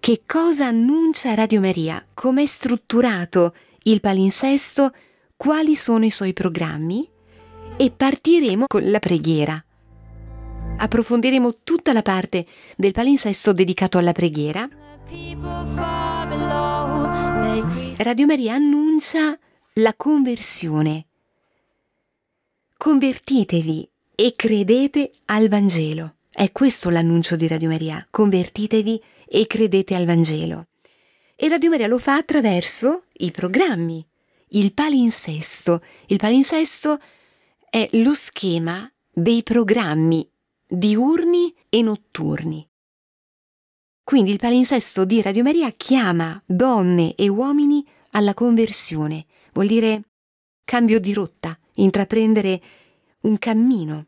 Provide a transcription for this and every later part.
Che cosa annuncia Radio Maria? Com'è strutturato il palinsesto? Quali sono i suoi programmi? E partiremo con la preghiera. Approfondiremo tutta la parte del palinsesto dedicato alla preghiera. Radio Maria annuncia la conversione. Convertitevi e credete al Vangelo. È questo l'annuncio di Radio Maria. Convertitevi e credete al Vangelo. E Radio Maria lo fa attraverso i programmi, il palinsesto. Il palinsesto è lo schema dei programmi diurni e notturni. Quindi il palinsesto di Radio Maria chiama donne e uomini alla conversione, vuol dire cambio di rotta, intraprendere un cammino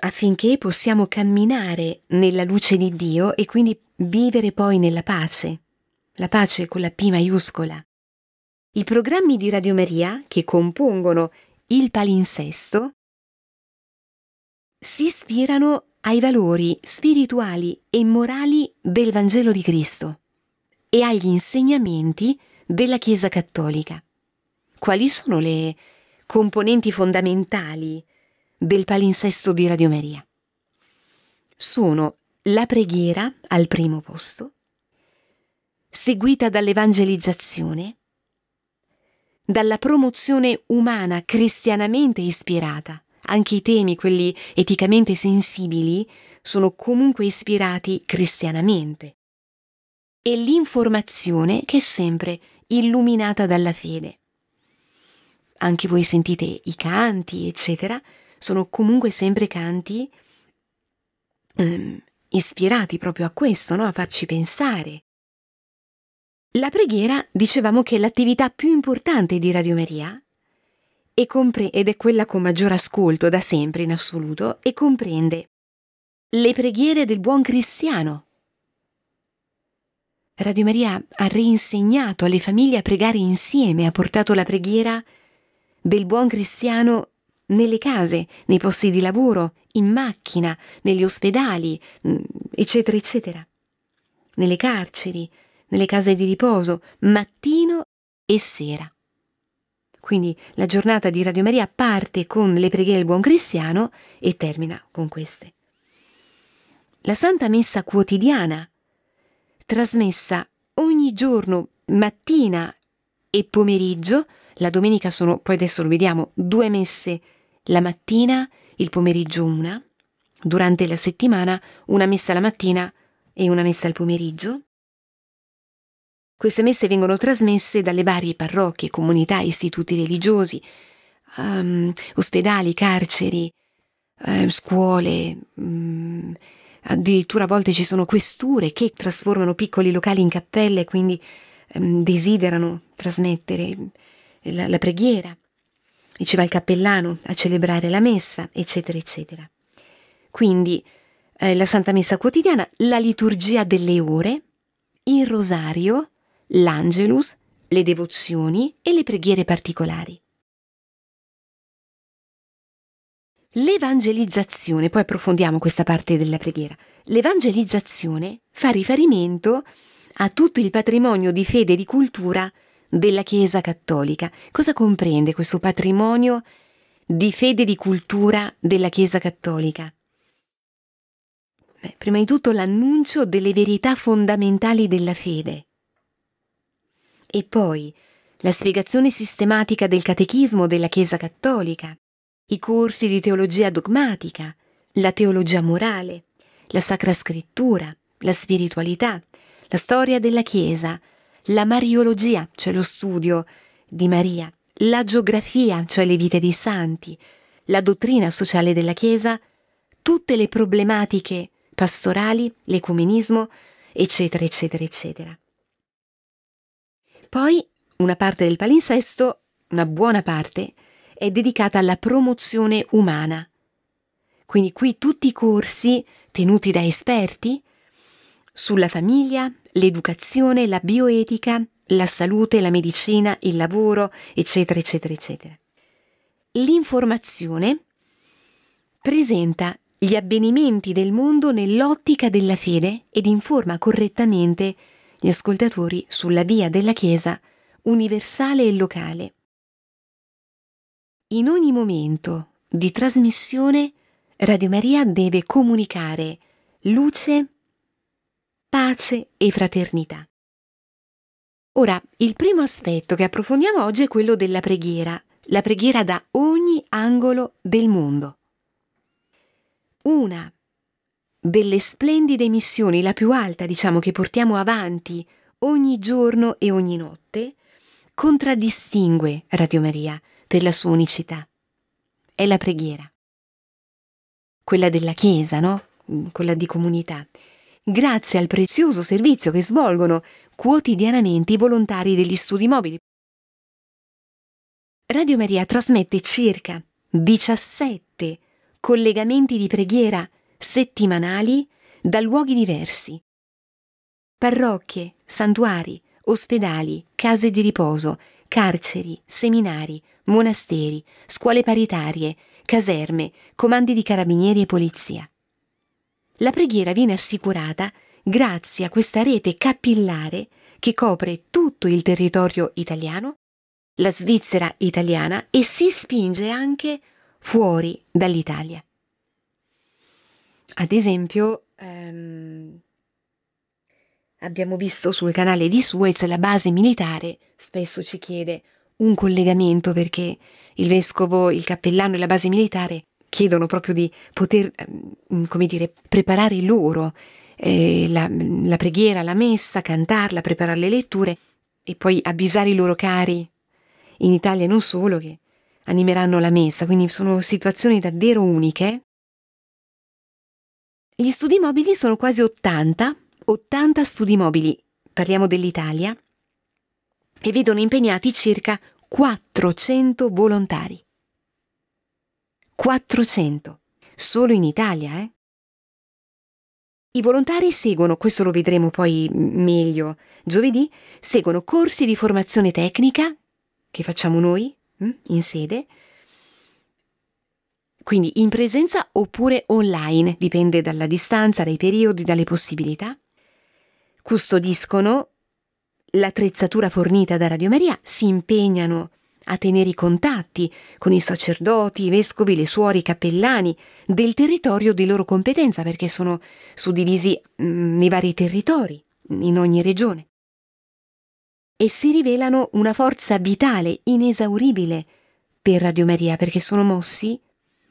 affinché possiamo camminare nella luce di Dio e quindi vivere poi nella pace, la pace con la P maiuscola. I programmi di Radio Maria che compongono il palinsesto si ispirano ai valori spirituali e morali del Vangelo di Cristo e agli insegnamenti della Chiesa Cattolica. Quali sono le componenti fondamentali del palinsesto di Radio radiomeria. Sono la preghiera al primo posto, seguita dall'evangelizzazione, dalla promozione umana cristianamente ispirata. Anche i temi, quelli eticamente sensibili, sono comunque ispirati cristianamente. E l'informazione che è sempre illuminata dalla fede. Anche voi sentite i canti, eccetera, sono comunque sempre canti ehm, ispirati proprio a questo, no? a farci pensare. La preghiera, dicevamo che è l'attività più importante di Radio Maria compre- ed è quella con maggior ascolto da sempre in assoluto e comprende le preghiere del buon cristiano. Radio Maria ha reinsegnato alle famiglie a pregare insieme, ha portato la preghiera del buon cristiano nelle case, nei posti di lavoro, in macchina, negli ospedali, mm, eccetera, eccetera. Nelle carceri, nelle case di riposo, mattino e sera. Quindi la giornata di Radio Maria parte con le preghiere del buon cristiano e termina con queste. La Santa Messa quotidiana, trasmessa ogni giorno, mattina e pomeriggio, la domenica sono, poi adesso lo vediamo, due messe la mattina, il pomeriggio una, durante la settimana una messa la mattina e una messa al pomeriggio. Queste messe vengono trasmesse dalle varie parrocchie, comunità, istituti religiosi, um, ospedali, carceri, eh, scuole, um, addirittura a volte ci sono questure che trasformano piccoli locali in cappelle e quindi um, desiderano trasmettere la, la preghiera ci va il cappellano, a celebrare la messa, eccetera, eccetera. Quindi eh, la Santa Messa quotidiana, la liturgia delle ore, il rosario, l'angelus, le devozioni e le preghiere particolari. L'evangelizzazione, poi approfondiamo questa parte della preghiera, l'evangelizzazione fa riferimento a tutto il patrimonio di fede e di cultura della Chiesa cattolica. Cosa comprende questo patrimonio di fede e di cultura della Chiesa cattolica? Beh, prima di tutto l'annuncio delle verità fondamentali della fede e poi la spiegazione sistematica del catechismo della Chiesa cattolica, i corsi di teologia dogmatica, la teologia morale, la sacra scrittura, la spiritualità, la storia della Chiesa, la mariologia, cioè lo studio di Maria, la geografia, cioè le vite dei santi, la dottrina sociale della Chiesa, tutte le problematiche pastorali, l'ecumenismo, eccetera, eccetera, eccetera. Poi una parte del palinsesto, una buona parte, è dedicata alla promozione umana. Quindi qui tutti i corsi tenuti da esperti sulla famiglia, l'educazione, la bioetica, la salute, la medicina, il lavoro, eccetera, eccetera, eccetera. L'informazione presenta gli avvenimenti del mondo nell'ottica della fede ed informa correttamente gli ascoltatori sulla via della Chiesa universale e locale. In ogni momento di trasmissione Radio Maria deve comunicare luce, e pace e fraternità. Ora, il primo aspetto che approfondiamo oggi è quello della preghiera, la preghiera da ogni angolo del mondo. Una delle splendide missioni, la più alta diciamo che portiamo avanti ogni giorno e ogni notte, contraddistingue Radio Maria per la sua unicità. È la preghiera. Quella della Chiesa, no? Quella di comunità grazie al prezioso servizio che svolgono quotidianamente i volontari degli studi mobili. Radio Maria trasmette circa 17 collegamenti di preghiera settimanali da luoghi diversi. Parrocchie, santuari, ospedali, case di riposo, carceri, seminari, monasteri, scuole paritarie, caserme, comandi di carabinieri e polizia la preghiera viene assicurata grazie a questa rete capillare che copre tutto il territorio italiano, la Svizzera italiana e si spinge anche fuori dall'Italia. Ad esempio, ehm, abbiamo visto sul canale di Suez la base militare spesso ci chiede un collegamento perché il vescovo, il cappellano e la base militare chiedono proprio di poter, ehm, mm, come dire, preparare loro eh, la, la preghiera, la messa, cantarla, preparare le letture e poi avvisare i loro cari in Italia non solo che animeranno la messa, quindi sono situazioni davvero uniche. Gli studi mobili sono quasi 80, 80 studi mobili, parliamo dell'Italia, e vedono impegnati circa 400 volontari. 400. Solo in Italia, eh? I volontari seguono, questo lo vedremo poi meglio giovedì, seguono corsi di formazione tecnica che facciamo noi hm, in sede, quindi in presenza oppure online, dipende dalla distanza, dai periodi, dalle possibilità. Custodiscono l'attrezzatura fornita da Radio Maria, si impegnano a tenere i contatti con i sacerdoti, i vescovi, le suore, i cappellani del territorio di loro competenza, perché sono suddivisi mm, nei vari territori, in ogni regione. E si rivelano una forza vitale, inesauribile, per Radio Maria, perché sono mossi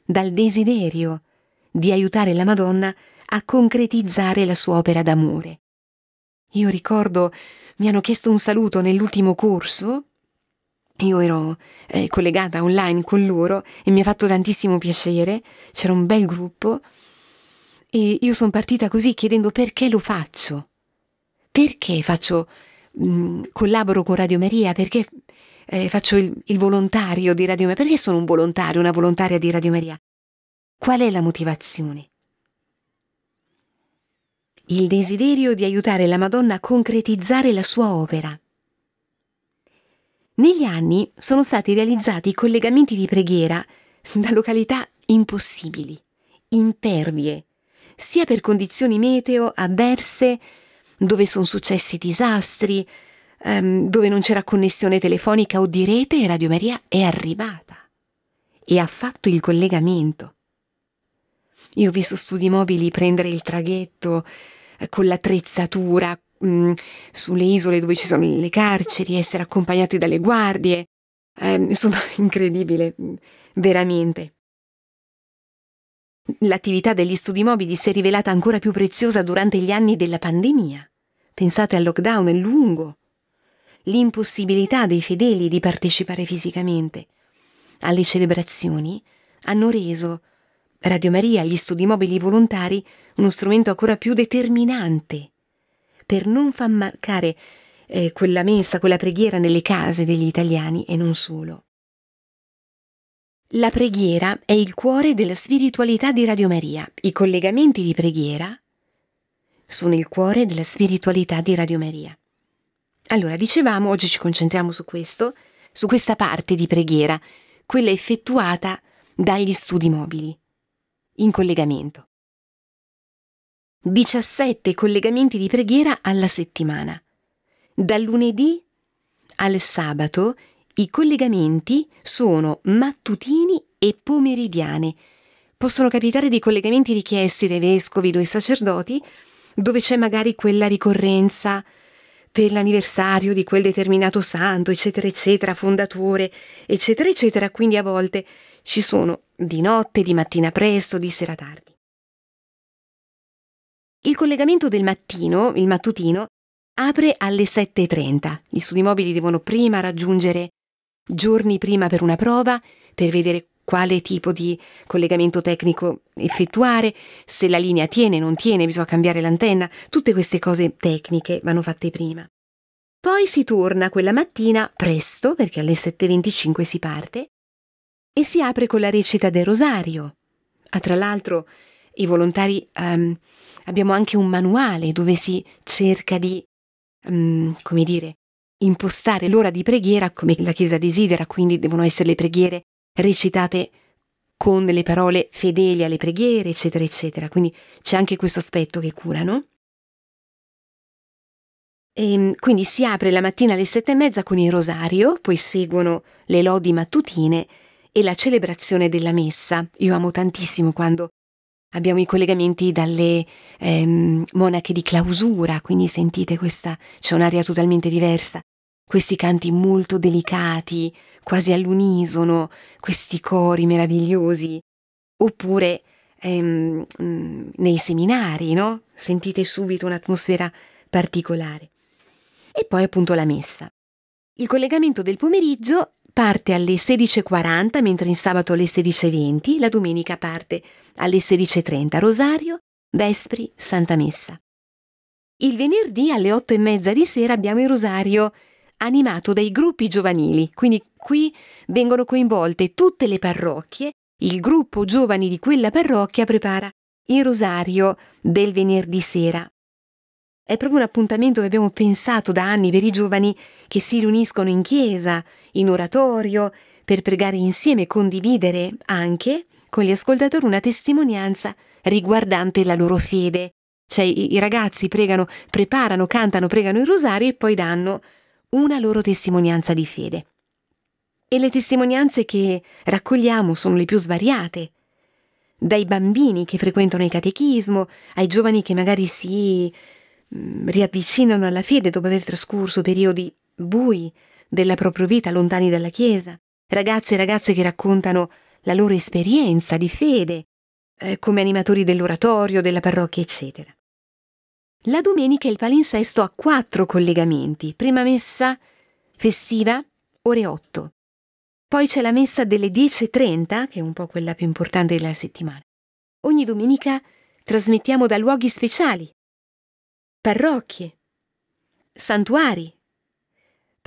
dal desiderio di aiutare la Madonna a concretizzare la sua opera d'amore. Io ricordo mi hanno chiesto un saluto nell'ultimo corso io ero eh, collegata online con loro e mi ha fatto tantissimo piacere, c'era un bel gruppo e io sono partita così chiedendo perché lo faccio, perché faccio, mh, mm, collaboro con Radio Maria, perché eh, faccio il, il volontario di Radio Maria, perché sono un volontario, una volontaria di Radio Maria. Qual è la motivazione? Il desiderio di aiutare la Madonna a concretizzare la sua opera negli anni sono stati realizzati collegamenti di preghiera da località impossibili, impervie, sia per condizioni meteo avverse, dove sono successi disastri, ehm, dove non c'era connessione telefonica o di rete e Radio Maria è arrivata e ha fatto il collegamento. Io ho visto studi mobili prendere il traghetto eh, con l'attrezzatura, mh, mm, sulle isole dove ci sono le carceri, essere accompagnati dalle guardie. Eh, insomma, incredibile, mm, veramente. L'attività degli studi mobili si è rivelata ancora più preziosa durante gli anni della pandemia. Pensate al lockdown lungo, l'impossibilità dei fedeli di partecipare fisicamente alle celebrazioni hanno reso Radio Maria, gli studi mobili volontari, uno strumento ancora più determinante per non far mancare eh, quella messa, quella preghiera nelle case degli italiani e non solo. La preghiera è il cuore della spiritualità di Radio Maria. I collegamenti di preghiera sono il cuore della spiritualità di Radio Maria. Allora, dicevamo, oggi ci concentriamo su questo, su questa parte di preghiera, quella effettuata dagli studi mobili, in collegamento. 17 collegamenti di preghiera alla settimana. Dal lunedì al sabato i collegamenti sono mattutini e pomeridiani. Possono capitare dei collegamenti richiesti dai vescovi, dai sacerdoti, dove c'è magari quella ricorrenza per l'anniversario di quel determinato santo, eccetera, eccetera, fondatore, eccetera, eccetera. Quindi a volte ci sono di notte, di mattina presto, di sera tardi. Il collegamento del mattino, il mattutino, apre alle 7.30. Gli studi mobili devono prima raggiungere giorni prima per una prova, per vedere quale tipo di collegamento tecnico effettuare, se la linea tiene, non tiene, bisogna cambiare l'antenna, tutte queste cose tecniche vanno fatte prima. Poi si torna quella mattina presto, perché alle 7.25 si parte, e si apre con la recita del rosario. Ah, tra l'altro i volontari um, abbiamo anche un manuale dove si cerca di, um, come dire, impostare l'ora di preghiera come la Chiesa desidera, quindi devono essere le preghiere recitate con le parole fedeli alle preghiere, eccetera, eccetera. Quindi c'è anche questo aspetto che curano. E, ehm, quindi si apre la mattina alle sette e mezza con il rosario, poi seguono le lodi mattutine e la celebrazione della messa. Io amo tantissimo quando Abbiamo i collegamenti dalle ehm, monache di clausura, quindi sentite questa, c'è un'aria totalmente diversa. Questi canti molto delicati, quasi all'unisono, questi cori meravigliosi. Oppure ehm, mm, nei seminari, no? Sentite subito un'atmosfera particolare. E poi appunto la messa. Il collegamento del pomeriggio parte alle 16.40, mentre in sabato alle 16.20, la domenica parte alle 16.30 Rosario, Vespri, Santa Messa. Il venerdì alle 8 e mezza di sera abbiamo il Rosario animato dai gruppi giovanili, quindi qui vengono coinvolte tutte le parrocchie, il gruppo giovani di quella parrocchia prepara il Rosario del venerdì sera. È proprio un appuntamento che abbiamo pensato da anni per i giovani che si riuniscono in chiesa, in oratorio, per pregare insieme, e condividere anche con gli ascoltatori una testimonianza riguardante la loro fede. Cioè i, ragazzi pregano, preparano, cantano, pregano il rosario e poi danno una loro testimonianza di fede. E le testimonianze che raccogliamo sono le più svariate, dai bambini che frequentano il catechismo, ai giovani che magari si mm, riavvicinano alla fede dopo aver trascorso periodi bui della propria vita lontani dalla Chiesa, ragazze e ragazze che raccontano la loro esperienza di fede, eh, come animatori dell'oratorio, della parrocchia, eccetera. La domenica il palinsesto ha quattro collegamenti, prima messa festiva, ore 8. Poi c'è la messa delle 10.30, che è un po' quella più importante della settimana. Ogni domenica trasmettiamo da luoghi speciali, parrocchie, santuari,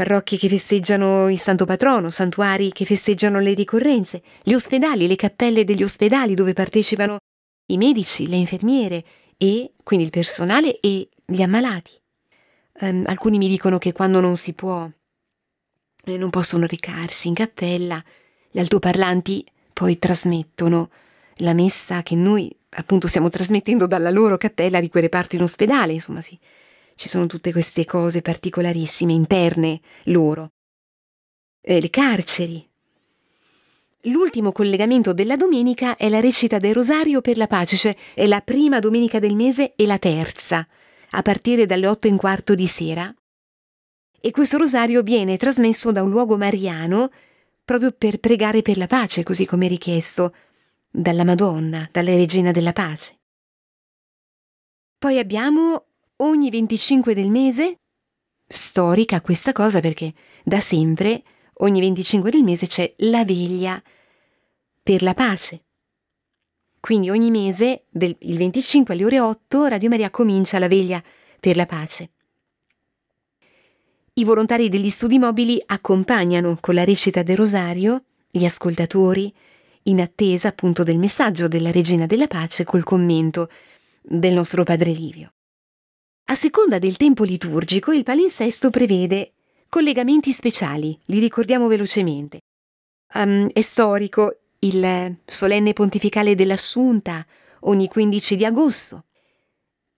parrocchie che festeggiano il Santo Patrono, santuari che festeggiano le ricorrenze, gli ospedali, le cappelle degli ospedali dove partecipano i medici, le infermiere e quindi il personale e gli ammalati. Um, alcuni mi dicono che quando non si può, eh, non possono recarsi in cappella, gli altoparlanti poi trasmettono la messa che noi appunto stiamo trasmettendo dalla loro cappella di quelle parti in ospedale, insomma sì. Ci sono tutte queste cose particolarissime, interne loro. Eh, le carceri. L'ultimo collegamento della domenica è la recita del Rosario per la pace, cioè è la prima domenica del mese e la terza, a partire dalle 8 e un quarto di sera. E questo rosario viene trasmesso da un luogo mariano proprio per pregare per la pace, così come richiesto dalla Madonna, dalla Regina della Pace. Poi abbiamo ogni 25 del mese? Storica questa cosa perché da sempre, ogni 25 del mese c'è la veglia per la pace. Quindi ogni mese, del, il 25 alle ore 8, Radio Maria comincia la veglia per la pace. I volontari degli studi mobili accompagnano con la recita del rosario gli ascoltatori in attesa appunto del messaggio della Regina della Pace col commento del nostro Padre Livio. A seconda del tempo liturgico, il palinsesto prevede collegamenti speciali, li ricordiamo velocemente. Um, è storico il solenne pontificale dell'Assunta ogni 15 di agosto,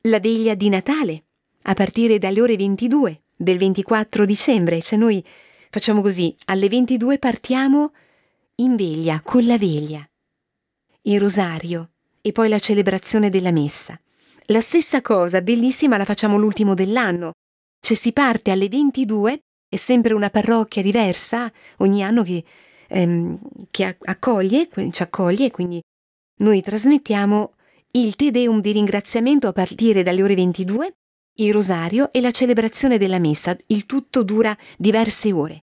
la veglia di Natale a partire dalle ore 22 del 24 dicembre, cioè noi facciamo così, alle 22 partiamo in veglia, con la veglia, il rosario e poi la celebrazione della messa. La stessa cosa bellissima la facciamo l'ultimo dell'anno. Cioè si parte alle 22, è sempre una parrocchia diversa ogni anno che, ehm, che accoglie, ci accoglie, quindi noi trasmettiamo il Te Deum di ringraziamento a partire dalle ore 22, il rosario e la celebrazione della messa. Il tutto dura diverse ore.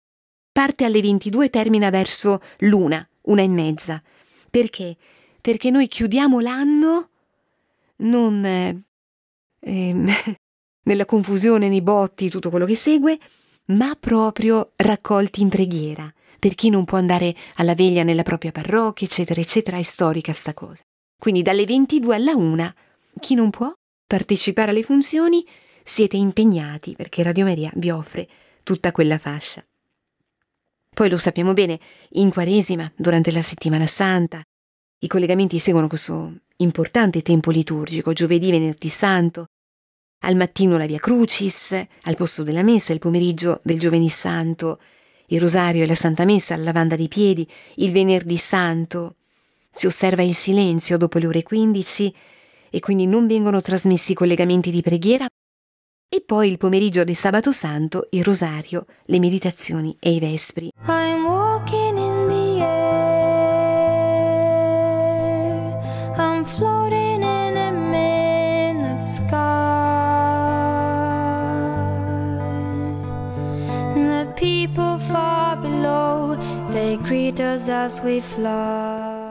Parte alle 22 e termina verso l'una, una e mezza. Perché? Perché noi chiudiamo l'anno non ehm, nella confusione, nei botti, tutto quello che segue, ma proprio raccolti in preghiera, per chi non può andare alla veglia nella propria parrocchia, eccetera, eccetera, è storica sta cosa. Quindi dalle 22 alla 1, chi non può partecipare alle funzioni, siete impegnati perché Radio Maria vi offre tutta quella fascia. Poi lo sappiamo bene, in Quaresima, durante la settimana santa, i collegamenti seguono questo importante tempo liturgico, giovedì, venerdì santo, al mattino la Via Crucis, al posto della messa il pomeriggio del giovedì santo, il rosario e la Santa Messa, la lavanda dei piedi, il venerdì santo. Si osserva il silenzio dopo le ore 15 e quindi non vengono trasmessi collegamenti di preghiera e poi il pomeriggio del sabato santo il rosario, le meditazioni e i vespri. I'm walking. does as we fly.